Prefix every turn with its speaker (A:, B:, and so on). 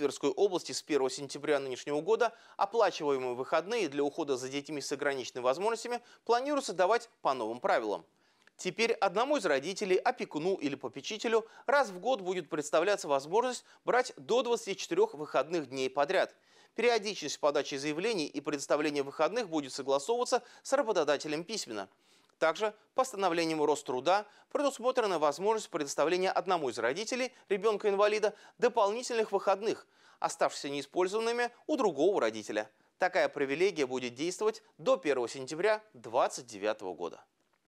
A: Тверской области с 1 сентября нынешнего года оплачиваемые выходные для ухода за детьми с ограниченными возможностями планируется давать по новым правилам. Теперь одному из родителей, опекуну или попечителю раз в год будет представляться возможность брать до 24 выходных дней подряд. Периодичность подачи заявлений и предоставления выходных будет согласовываться с работодателем письменно. Также постановлением Роструда предусмотрена возможность предоставления одному из родителей ребенка-инвалида дополнительных выходных, оставшихся неиспользованными у другого родителя. Такая привилегия будет действовать до 1 сентября 2029 года.